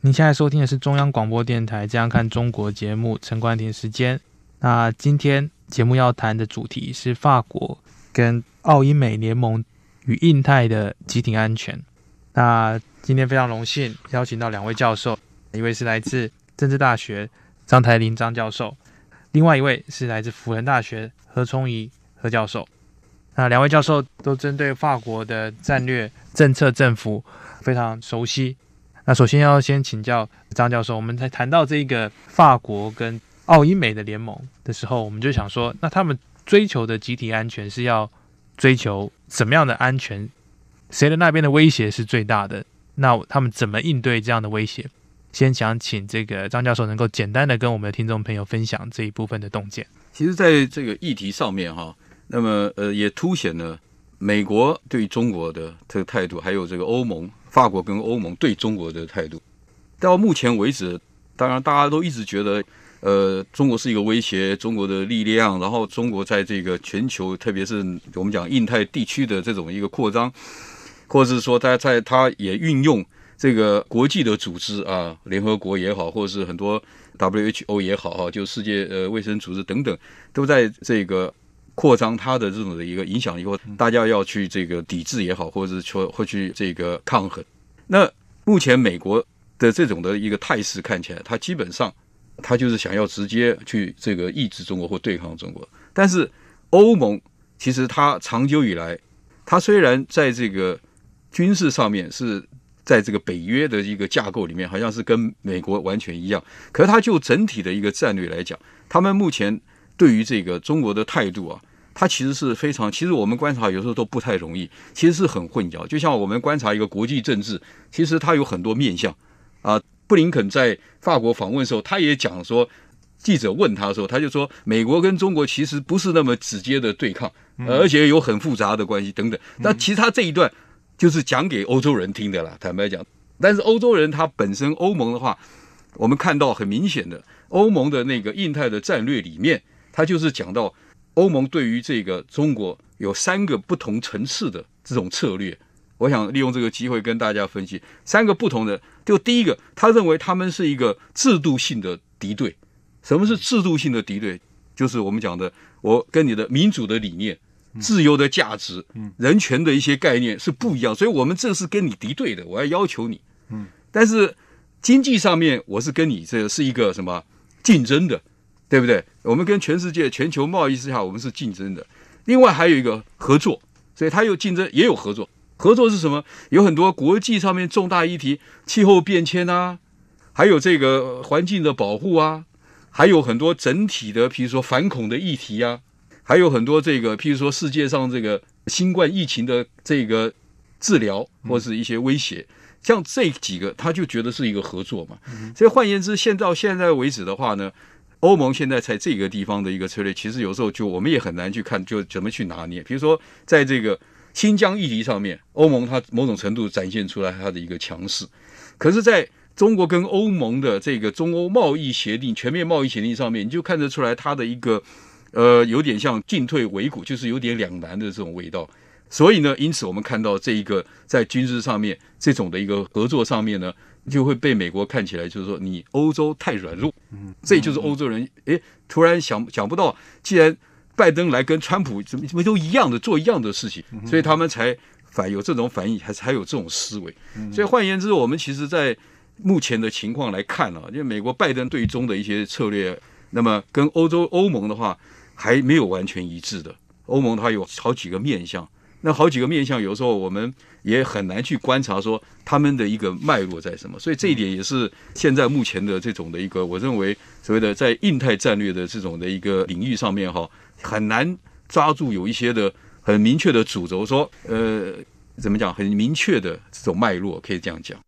您现在收听的是中央广播电台《这样看中国》节目，陈冠廷时间。那今天节目要谈的主题是法国跟澳英美联盟与印太的集体安全。那今天非常荣幸邀请到两位教授，一位是来自政治大学张台林张教授，另外一位是来自辅仁大学何冲怡何教授。那两位教授都针对法国的战略政策政府非常熟悉。那首先要先请教张教授，我们在谈到这个法国跟奥伊美的联盟的时候，我们就想说，那他们追求的集体安全是要追求什么样的安全？谁的那边的威胁是最大的？那他们怎么应对这样的威胁？先想请这个张教授能够简单的跟我们的听众朋友分享这一部分的洞见。其实，在这个议题上面哈，那么呃也凸显了美国对中国的这个态度，还有这个欧盟。法国跟欧盟对中国的态度，到目前为止，当然大家都一直觉得，呃，中国是一个威胁，中国的力量，然后中国在这个全球，特别是我们讲印太地区的这种一个扩张，或者是说，它在它也运用这个国际的组织啊，联合国也好，或者是很多 WHO 也好，哈，就世界呃卫生组织等等，都在这个。扩张它的这种的一个影响力，或大家要去这个抵制也好，或者是说会去这个抗衡。那目前美国的这种的一个态势看起来，它基本上它就是想要直接去这个抑制中国或对抗中国。但是欧盟其实它长久以来，它虽然在这个军事上面是在这个北约的一个架构里面，好像是跟美国完全一样，可它就整体的一个战略来讲，他们目前。对于这个中国的态度啊，他其实是非常，其实我们观察有时候都不太容易，其实是很混淆。就像我们观察一个国际政治，其实它有很多面相。啊，布林肯在法国访问的时候，他也讲说，记者问他的时候，他就说，美国跟中国其实不是那么直接的对抗，而且有很复杂的关系等等。那其实他这一段就是讲给欧洲人听的啦，坦白讲。但是欧洲人他本身欧盟的话，我们看到很明显的，欧盟的那个印太的战略里面。他就是讲到欧盟对于这个中国有三个不同层次的这种策略，我想利用这个机会跟大家分析三个不同的。就第一个，他认为他们是一个制度性的敌对。什么是制度性的敌对？就是我们讲的，我跟你的民主的理念、自由的价值、人权的一些概念是不一样，所以我们这是跟你敌对的。我要要求你。嗯。但是经济上面，我是跟你这是一个什么竞争的。对不对？我们跟全世界全球贸易之下，我们是竞争的。另外还有一个合作，所以它有竞争也有合作。合作是什么？有很多国际上面重大议题，气候变迁啊，还有这个环境的保护啊，还有很多整体的，譬如说反恐的议题啊，还有很多这个，譬如说世界上这个新冠疫情的这个治疗或是一些威胁，像这几个，他就觉得是一个合作嘛。所以换言之，现到现在为止的话呢。欧盟现在在这个地方的一个策略，其实有时候就我们也很难去看，就怎么去拿捏。比如说，在这个新疆议题上面，欧盟它某种程度展现出来它的一个强势，可是在中国跟欧盟的这个中欧贸易协定、全面贸易协定上面，你就看得出来它的一个，呃，有点像进退维谷，就是有点两难的这种味道。所以呢，因此我们看到这一个在军事上面这种的一个合作上面呢。就会被美国看起来，就是说你欧洲太软弱，嗯，这就是欧洲人诶，突然想想不到，既然拜登来跟川普怎么怎么都一样的做一样的事情，所以他们才反有这种反应，还是还有这种思维。所以换言之，我们其实，在目前的情况来看呢，因为美国拜登对中的一些策略，那么跟欧洲欧盟的话还没有完全一致的，欧盟它有好几个面向。那好几个面向，有的时候我们也很难去观察说他们的一个脉络在什么，所以这一点也是现在目前的这种的一个，我认为所谓的在印太战略的这种的一个领域上面哈，很难抓住有一些的很明确的主轴，说呃怎么讲很明确的这种脉络，可以这样讲。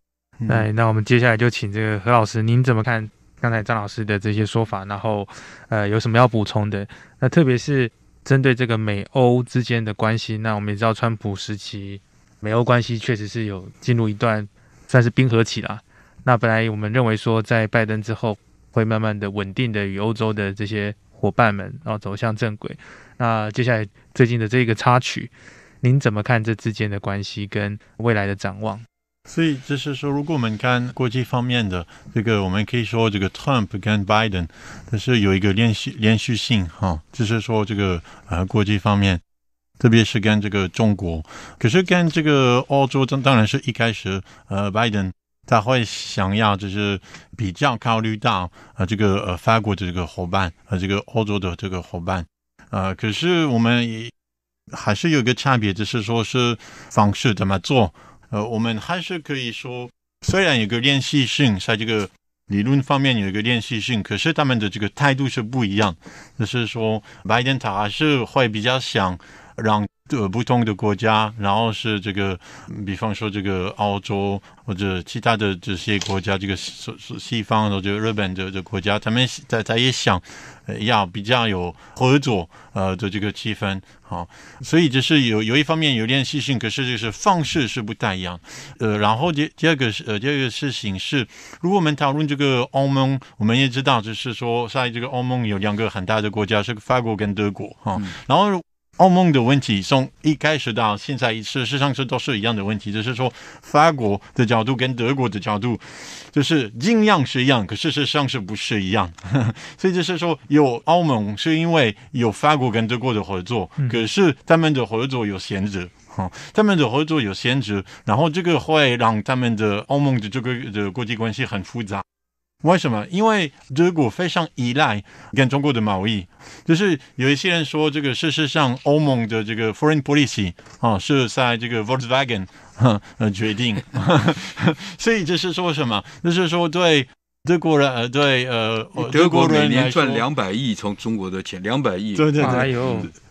哎，那我们接下来就请这个何老师，您怎么看刚才张老师的这些说法，然后呃有什么要补充的？那特别是。针对这个美欧之间的关系，那我们也知道，川普时期美欧关系确实是有进入一段算是冰河期啦。那本来我们认为说，在拜登之后会慢慢的稳定的与欧洲的这些伙伴们，然后走向正轨。那接下来最近的这个插曲，您怎么看这之间的关系跟未来的展望？所以就是说，如果我们看国际方面的这个，我们可以说这个 Trump 跟 Biden，它是有一个连续连续性哈。就是说这个呃国际方面，特别是跟这个中国，可是跟这个欧洲，当当然是一开始呃，Biden 他会想要就是比较考虑到呃这个呃法国的这个伙伴和这个欧洲的这个伙伴啊。可是我们还是有个差别，就是说是方式怎么做。呃，我们还是可以说，虽然有个练习性，在这个理论方面有一个练习性，可是他们的这个态度是不一样，就是说，白天他还是会比较想让。呃，不同的国家，然后是这个，比方说这个澳洲或者其他的这些国家，这个西西方或者日本这国家，他们在他也想要比较有合作呃的这个气氛，好，所以就是有有一方面有联系性，可是就是方式是不太一样，呃，然后第第二个是呃第二个事情是，如果我们讨论这个欧盟，我们也知道就是说，在这个欧盟有两个很大的国家是法国跟德国，哈，然后。欧盟的问题从一开始到现在，事实上是都是一样的问题。就是说，法国的角度跟德国的角度，就是尽量是一样，可事实上是不是一样？所以就是说，有欧盟是因为有法国跟德国的合作，可是他们的合作有限制，哈，他们的合作有限制，然后这个会让他们的欧盟的这个的国际关系很复杂。为什么？因为德国非常依赖跟中国的贸易，就是有一些人说，这个事实上欧盟的这个 foreign policy 啊，是在这个 Volkswagen 呃决定，所以这是说什么？就是说对。德国人呃对呃，德国人连赚两百亿从中国的钱两百亿，对对对，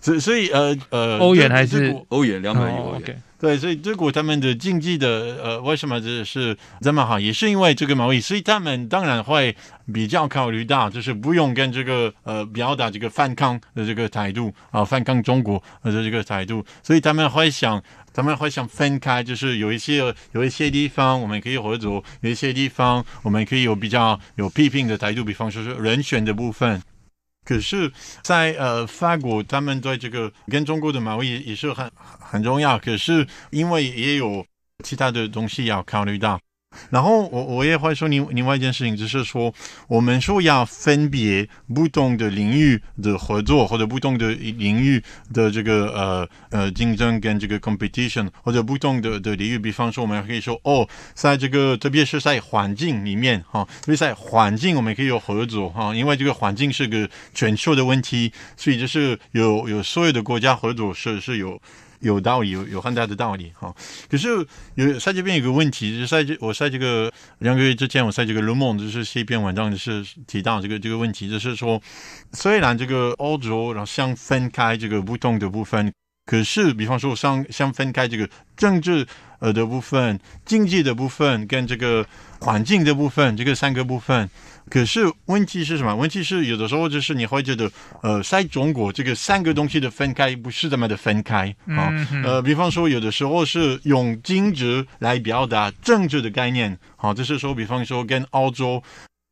所以所以呃呃欧元还是欧元两百亿欧元，对，所以德国他们的经济的呃为什么这是这么好，也是因为这个贸易，所以他们当然会比较考虑到，就是不用跟这个呃表达这个反抗的这个态度啊，反抗中国的这个态度，所以他们会想。他们会想分开，就是有一些有一些地方我们可以合作，有一些地方我们可以有比较有批评的态度，比方说是人权的部分。可是，在呃法国，他们对这个跟中国的贸易也是很很重要。可是因为也有其他的东西要考虑到。然后我我也会说另另外一件事情，就是说，我们说要分别不同的领域的合作，或者不同的领域的这个呃呃竞争跟这个 competition，或者不同的的领域，比方说我们可以说哦，在这个特别是，在环境里面哈，所以在环境我们可以有合作哈，因为这个环境是个全球的问题，所以就是有有所有的国家合作是是有。有道理，有有很大的道理哈。可是有在这边有个问题，就在这我在这个两个月之前，我在这个《论梦》就是写一篇文章，就是提到这个这个问题，就是说，虽然这个欧洲然后相分开这个不同的部分，可是比方说相相分开这个政治呃的部分、经济的部分跟这个环境的部分，这个三个部分。可是问题是什么？问题是有的时候就是你会觉得，呃，在中国这个三个东西的分开不是这么的分开啊。呃，比方说有的时候是用经济来表达政治的概念，好，就是说，比方说跟澳洲，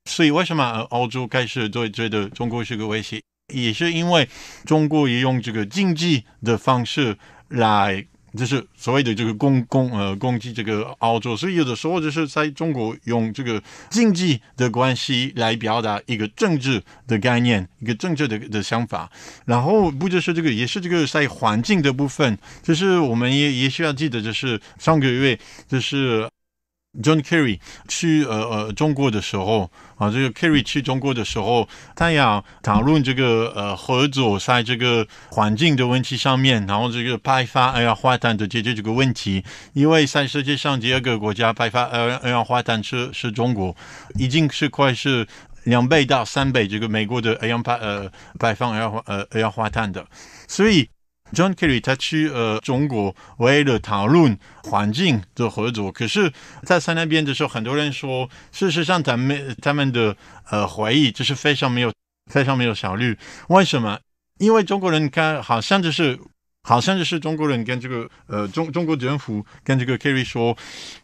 所以为什么澳洲开始对觉得中国是个威胁，也是因为中国也用这个经济的方式来。就是所谓的这个攻攻呃攻击这个澳洲，所以有的时候就是在中国用这个经济的关系来表达一个政治的概念，一个政治的的想法。然后不就是这个也是这个在环境的部分，就是我们也也需要记得，就是上个月就是。John Kerry 去呃呃中国的时候啊，这个 Kerry 去中国的时候，他要讨论这个呃合作，在这个环境的问题上面，然后这个排放二氧化碳的解决这个问题，因为在世界上第二个国家排放二二氧化碳是是中国，已经是快是两倍到三倍这个美国的二氧化碳呃排放二化呃二氧化碳的，所以。John Kerry 他去呃中国为了讨论环境的合作，可是在他那边的时候，很多人说，事实上他们他们的呃回忆就是非常没有非常没有效率。为什么？因为中国人看好像就是。好像就是中国人跟这个呃中中国政府跟这个 Kerry 说，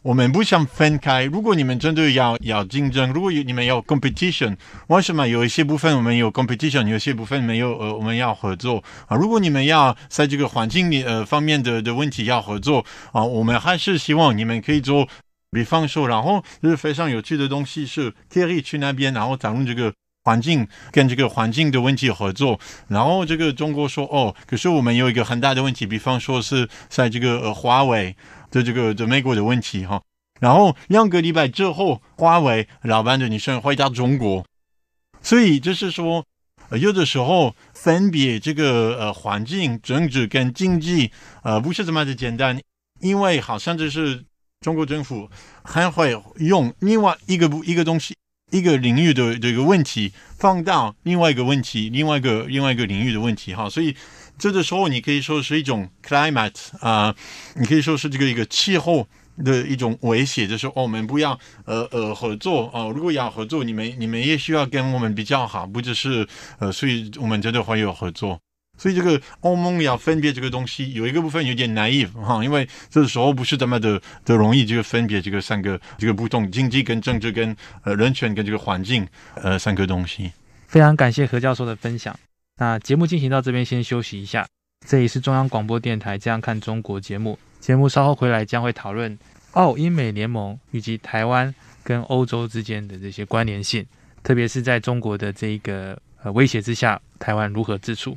我们不想分开。如果你们真的要要竞争，如果有你们要 competition，为什么有一些部分我们有 competition，有些部分没有呃我们要合作啊？如果你们要在这个环境里呃方面的的问题要合作啊，我们还是希望你们可以做比方说，然后就是非常有趣的东西是 Kerry 去那边，然后们这个。环境跟这个环境的问题合作，然后这个中国说哦，可是我们有一个很大的问题，比方说是在这个呃、华为的这个的美国的问题哈。然后两个礼拜之后，华为老板的女生回到中国，所以就是说，有的时候分别这个呃环境政治跟经济呃不是这么的简单，因为好像就是中国政府还会用另外一个不一个东西。一个领域的这个问题放大另外一个问题，另外一个另外一个领域的问题哈，所以这个时候你可以说是一种 climate 啊，你可以说是这个一个气候的一种威胁，就是哦，我们不要呃呃合作啊，如果要合作，你们你们也需要跟我们比较好，不只是呃，所以我们真的会有合作。所以这个欧盟要分别这个东西，有一个部分有点 naive 哈，因为这时候不是这么的的容易就分别这个三个这个不同经济跟政治跟呃人权跟这个环境呃三个东西。非常感谢何教授的分享。那节目进行到这边，先休息一下。这里是中央广播电台《这样看中国》节目。节目稍后回来将会讨论澳英美联盟以及台湾跟欧洲之间的这些关联性，特别是在中国的这个呃威胁之下，台湾如何自处。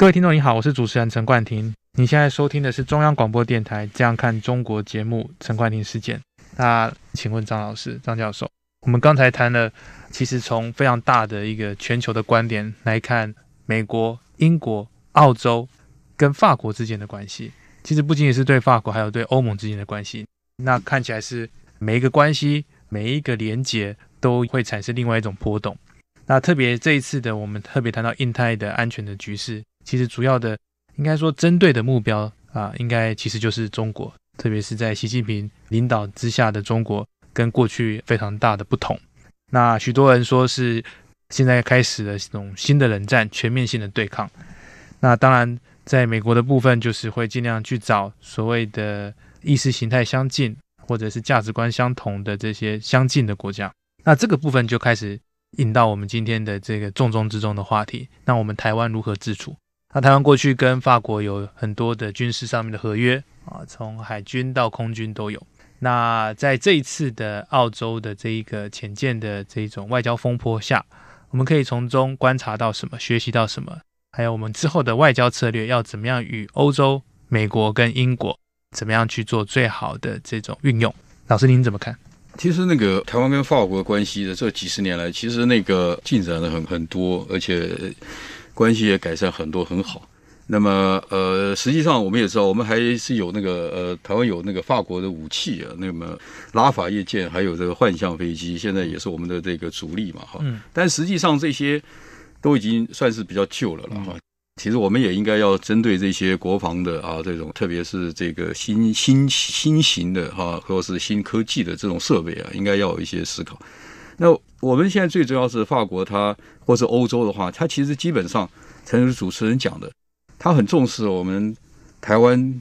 各位听众，你好，我是主持人陈冠廷。你现在收听的是中央广播电台《这样看中国》节目，陈冠廷事件》。那请问张老师、张教授，我们刚才谈了，其实从非常大的一个全球的观点来看，美国、英国、澳洲跟法国之间的关系，其实不仅仅是对法国，还有对欧盟之间的关系。那看起来是每一个关系、每一个连结都会产生另外一种波动。那特别这一次的，我们特别谈到印太的安全的局势。其实主要的应该说针对的目标啊，应该其实就是中国，特别是在习近平领导之下的中国，跟过去非常大的不同。那许多人说是现在开始了这种新的冷战、全面性的对抗。那当然，在美国的部分就是会尽量去找所谓的意识形态相近或者是价值观相同的这些相近的国家。那这个部分就开始引到我们今天的这个重中之重的话题：那我们台湾如何自处？那台湾过去跟法国有很多的军事上面的合约啊，从海军到空军都有。那在这一次的澳洲的这一个浅见的这种外交风波下，我们可以从中观察到什么，学习到什么，还有我们之后的外交策略要怎么样与欧洲、美国跟英国怎么样去做最好的这种运用。老师，您怎么看？其实那个台湾跟法国关系的这几十年来，其实那个进展的很很多，而且。关系也改善很多，很好。那么，呃，实际上我们也知道，我们还是有那个呃，台湾有那个法国的武器啊。那么，拉法叶舰还有这个幻象飞机，现在也是我们的这个主力嘛，哈。嗯。但实际上这些都已经算是比较旧了了哈。其实我们也应该要针对这些国防的啊，这种特别是这个新新新型的哈，或是新科技的这种设备啊，应该要有一些思考。那。我们现在最主要是法国，它或者欧洲的话，它其实基本上，正如主持人讲的，它很重视我们台湾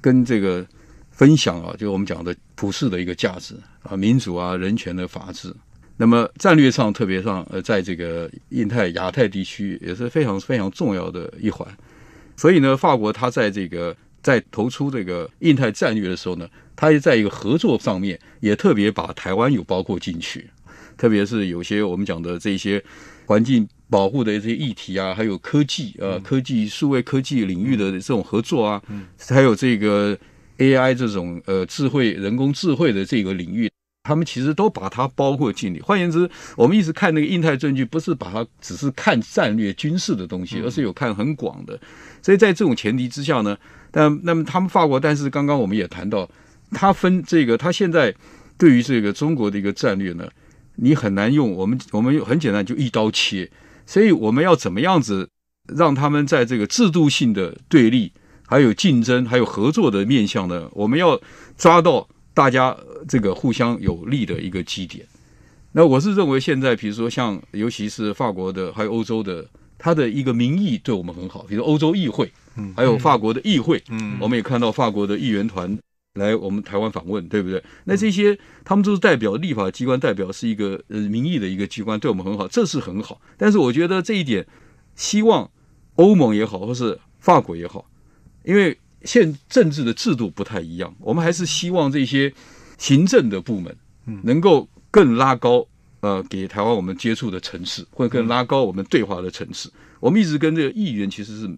跟这个分享啊，就我们讲的普世的一个价值啊，民主啊、人权的法治。那么战略上特别上，呃，在这个印太、亚太地区也是非常非常重要的一环。所以呢，法国它在这个在投出这个印太战略的时候呢，它也在一个合作上面也特别把台湾有包括进去。特别是有些我们讲的这些环境保护的这些议题啊，还有科技啊，科技、数位科技领域的这种合作啊，还有这个 AI 这种呃智慧、人工智慧的这个领域，他们其实都把它包括进去。换言之，我们一直看那个印太证据，不是把它只是看战略军事的东西，而是有看很广的。所以在这种前提之下呢，但那么他们法国，但是刚刚我们也谈到，他分这个，他现在对于这个中国的一个战略呢？你很难用，我们我们很简单就一刀切，所以我们要怎么样子让他们在这个制度性的对立、还有竞争、还有合作的面向呢？我们要抓到大家这个互相有利的一个基点。那我是认为现在，比如说像尤其是法国的，还有欧洲的，它的一个民意对我们很好，比如欧洲议会，嗯，还有法国的议会，嗯，我们也看到法国的议员团。来我们台湾访问，对不对？那这些他们都是代表立法机关，代表是一个呃民意的一个机关，对我们很好，这是很好。但是我觉得这一点，希望欧盟也好，或是法国也好，因为现政治的制度不太一样，我们还是希望这些行政的部门，能够更拉高呃给台湾我们接触的层次，或者更拉高我们对话的层次。我们一直跟这个议员其实是。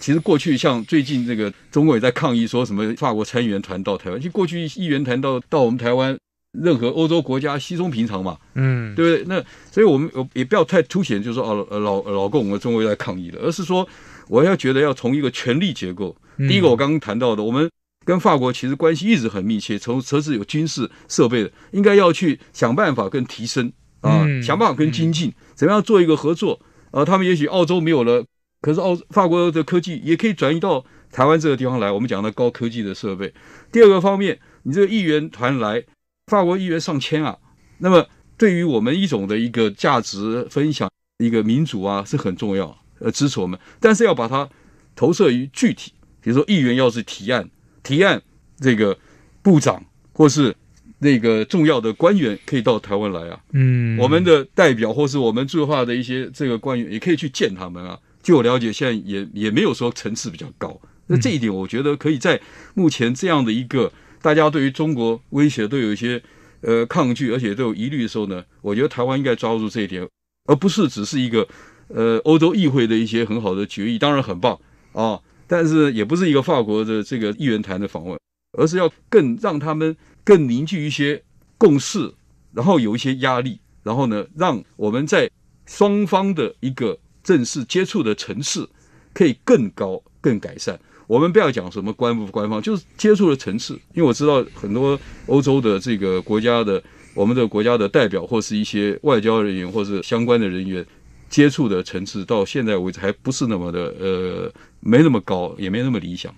其实过去像最近这个中国也在抗议，说什么法国参议员团到台湾。其实过去议员团到到我们台湾，任何欧洲国家稀松平常嘛，嗯，对不对？那所以我们也不要太凸显，就是说哦老老共我们中国在抗议了，而是说我要觉得要从一个权力结构，第一个我刚刚谈到的，我们跟法国其实关系一直很密切，从车子是有军事设备的，应该要去想办法跟提升啊，想办法跟精进，怎么样做一个合作？啊，他们也许澳洲没有了。可是，奥法国的科技也可以转移到台湾这个地方来。我们讲的高科技的设备。第二个方面，你这个议员团来，法国议员上千啊，那么对于我们一种的一个价值分享、一个民主啊是很重要，呃，支持我们。但是要把它投射于具体，比如说议员要是提案，提案这个部长或是那个重要的官员可以到台湾来啊，嗯，我们的代表或是我们驻华的一些这个官员也可以去见他们啊。据我了解，现在也也没有说层次比较高，那这一点我觉得可以在目前这样的一个大家对于中国威胁都有一些呃抗拒，而且都有疑虑的时候呢，我觉得台湾应该抓住这一点，而不是只是一个呃欧洲议会的一些很好的决议，当然很棒啊，但是也不是一个法国的这个议员团的访问，而是要更让他们更凝聚一些共识，然后有一些压力，然后呢，让我们在双方的一个。正式接触的层次可以更高、更改善。我们不要讲什么官不官方，就是接触的层次。因为我知道很多欧洲的这个国家的我们的国家的代表或是一些外交人员或是相关的人员接触的层次，到现在为止还不是那么的呃，没那么高，也没那么理想。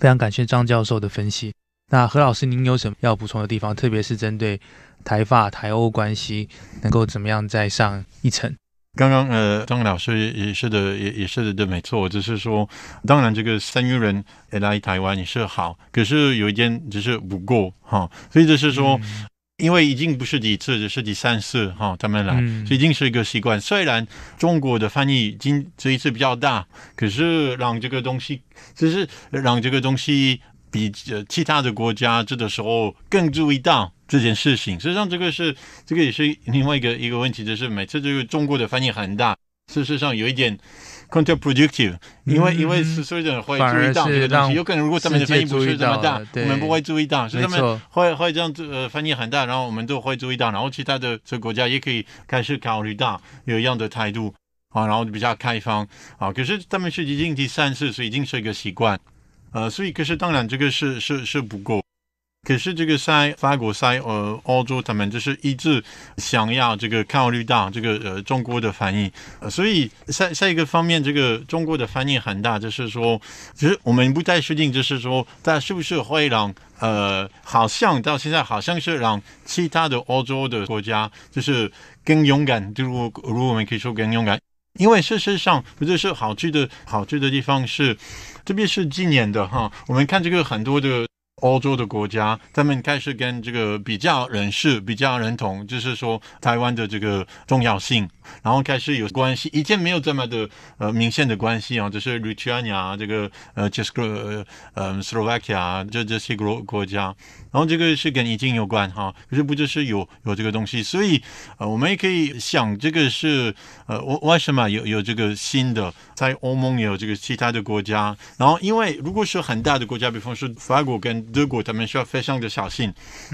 非常感谢张教授的分析。那何老师，您有什么要补充的地方？特别是针对台法、台欧关系，能够怎么样再上一层？刚刚呃，张老师也是的，也也是的，没错。只是说，当然这个三亿人来台湾也是好，可是有一点只是不够哈。所以就是说，因为已经不是一次，只是第三次哈，他们来，已经是一个习惯。虽然中国的翻译今这一次比较大，可是让这个东西，只是让这个东西。比呃其他的国家，这个时候更注意到这件事情。事实上，这个是这个也是另外一个一个问题，就是每次这个中国的反应很大。事实上，有一点 counterproductive，因为因为是所以有人会注意到这个东西。有可能如果他们的反应不是这么大，我们不会注意到。是他们会会这样子呃反应很大，然后我们都会注意到。然后其他的这国家也可以开始考虑到有一样的态度啊，然后比较开放啊。可是他们是已经第三次，所以已经是一个习惯。呃，所以可是当然这个是是是不够，可是这个在法国赛呃欧洲他们就是一直想要这个考虑到这个呃中国的反应，所以下下一个方面这个中国的反应很大，就是说其实我们不太确定，就是说他是不是会让呃好像到现在好像是让其他的欧洲的国家就是更勇敢，就如我们可以说更勇敢。因为事实上，不就是好聚的好聚的地方是，特别是今年的哈，我们看这个很多的欧洲的国家，他们开始跟这个比较人士、比较认同，就是说台湾的这个重要性。然后开始有关系，以前没有这么的呃明显的关系啊，就是 r u n i a 这个呃，就是呃，Slovakia 啊，这这些国国家，然后这个是跟疫情有关哈，可是不就是有有这个东西，所以呃，我们也可以想这个是呃，我为什么有有这个新的在欧盟有这个其他的国家，然后因为如果是很大的国家，比方说法国跟德国，他们需要非常的小心，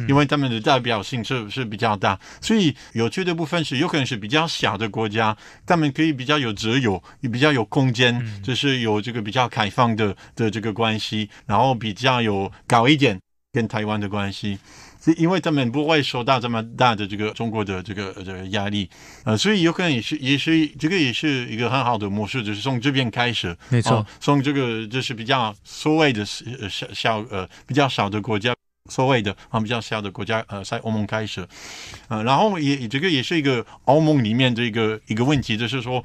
因为他们的代表性是是比较大，所以有趣的部分是有可能是比较小的。的国家，他们可以比较有择友，也比较有空间，就是有这个比较开放的的这个关系，然后比较有高一点跟台湾的关系，是因为他们不会受到这么大的这个中国的这个压力，呃，所以有可能也是也是这个也是一个很好的模式，就是从这边开始，没错，从这个就是比较所谓的小小呃比较少的国家。所谓的啊比较小的国家，呃，在欧盟开始，呃，然后也这个也是一个欧盟里面的一个一个问题，就是说，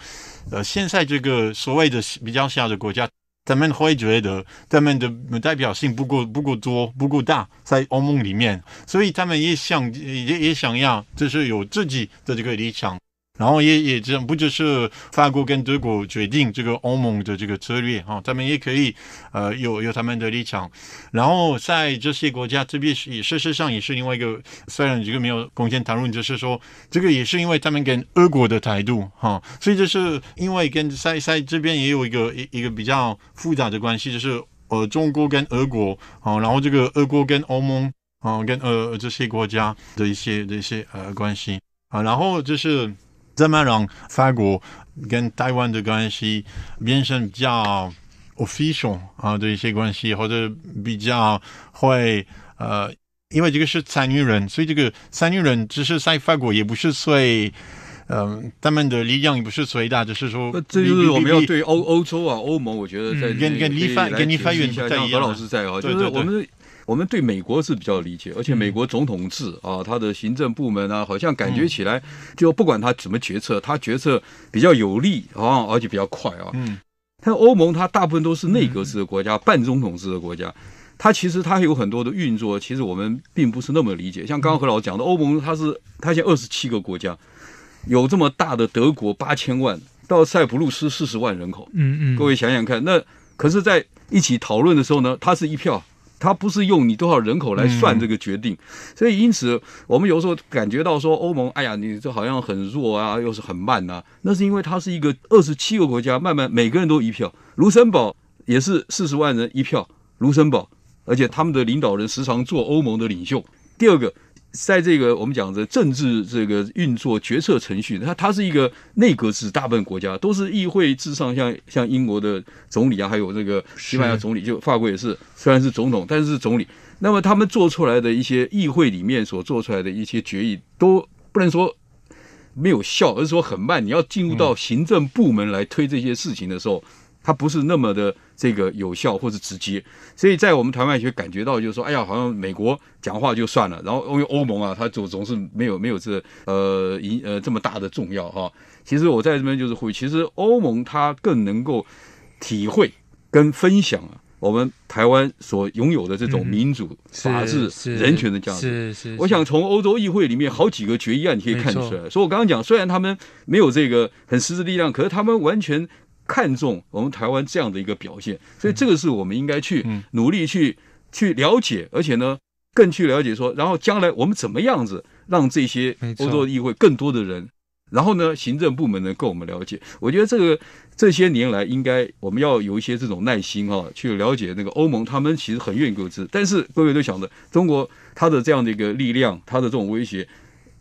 呃，现在这个所谓的比较小的国家，他们会觉得他们的代表性不够不够多，不够大，在欧盟里面，所以他们也想也也想要，就是有自己的这个理想。然后也也这样，不只是法国跟德国决定这个欧盟的这个策略哈，他们也可以呃有有他们的立场。然后在这些国家，特别是事实上也是另外一个，虽然这个没有贡献。谈论，就是说，这个也是因为他们跟俄国的态度哈，所以就是因为跟在在这边也有一个一一个比较复杂的关系，就是呃中国跟俄国啊，然后这个俄国跟欧盟啊跟呃这些国家的一些的一些呃关系啊，然后就是。怎么让法国跟台湾的关系变成比较 official 啊的一些关系，或者比较会呃，因为这个是参与人，所以这个参与人只是在法国，也不是最。嗯，他们的力量也不是最大，只是说，这就是我们要对欧欧洲啊，欧盟，我觉得在跟跟立法跟黎凡远像何老师在啊，就是我们。我们对美国是比较理解，而且美国总统制啊，他的行政部门啊，好像感觉起来就不管他怎么决策，他决策比较有利啊，而且比较快啊。嗯。但欧盟它大部分都是内阁制的国家、半总统制的国家，它其实它有很多的运作，其实我们并不是那么理解。像刚刚何老讲的，欧盟它是它现二十七个国家，有这么大的德国八千万，到塞浦路斯四十万人口。嗯嗯。各位想想看，那可是在一起讨论的时候呢，它是一票。它不是用你多少人口来算这个决定，所以因此我们有时候感觉到说欧盟，哎呀，你这好像很弱啊，又是很慢啊。那是因为它是一个二十七个国家，慢慢每个人都一票。卢森堡也是四十万人一票，卢森堡，而且他们的领导人时常做欧盟的领袖。第二个。在这个我们讲的政治这个运作决策程序，它它是一个内阁制，大部分国家都是议会至上，像像英国的总理啊，还有这个西班牙总理，就法国也是，虽然是总统，但是是总理。那么他们做出来的一些议会里面所做出来的一些决议，都不能说没有效，而是说很慢。你要进入到行政部门来推这些事情的时候。它不是那么的这个有效或者直接，所以在我们台湾学感觉到就是说，哎呀，好像美国讲话就算了，然后因为欧盟啊，它总总是没有没有这呃一呃这么大的重要哈。其实我在这边就是呼吁，其实欧盟它更能够体会跟分享啊，我们台湾所拥有的这种民主、法治、人权的价值。是是。我想从欧洲议会里面好几个决议案，你可以看出来。所以，我刚刚讲，虽然他们没有这个很实质力量，可是他们完全。看重我们台湾这样的一个表现，所以这个是我们应该去努力去去了解，而且呢更去了解说，然后将来我们怎么样子让这些欧洲议会更多的人，然后呢行政部门能跟我们了解。我觉得这个这些年来，应该我们要有一些这种耐心哈，去了解那个欧盟，他们其实很愿意投资，但是各位都想着中国它的这样的一个力量，它的这种威胁，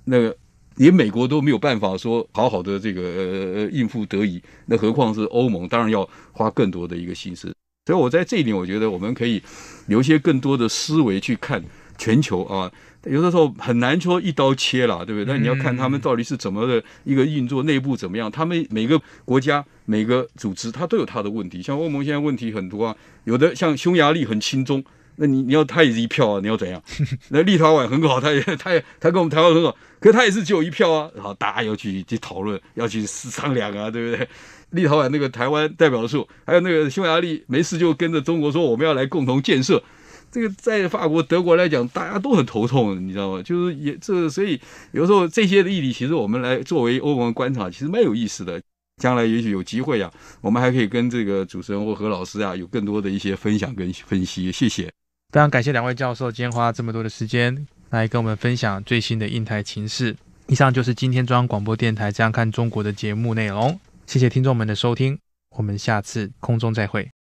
那个。连美国都没有办法说好好的这个呃应付得宜，那何况是欧盟？当然要花更多的一个心思。所以我在这一点，我觉得我们可以留些更多的思维去看全球啊。有的时候很难说一刀切啦，对不对？但你要看他们到底是怎么的一个运作，内部怎么样？他们每个国家、每个组织，它都有它的问题。像欧盟现在问题很多啊，有的像匈牙利很轻松，那你你要他也一票啊？你要怎样？那立陶宛很好，他也他也他跟我们台湾很好，可他也是只有一票啊。然后大家要去去讨论，要去商量啊，对不对？立陶宛那个台湾代表处，还有那个匈牙利没事就跟着中国说我们要来共同建设。这个在法国、德国来讲，大家都很头痛，你知道吗？就是也这，所以有时候这些的议题，其实我们来作为欧盟观察，其实蛮有意思的。将来也许有机会啊，我们还可以跟这个主持人或何老师啊，有更多的一些分享跟分析。谢谢。非常感谢两位教授今天花这么多的时间来跟我们分享最新的印台情势。以上就是今天中央广播电台《这样看中国》的节目内容。谢谢听众们的收听，我们下次空中再会。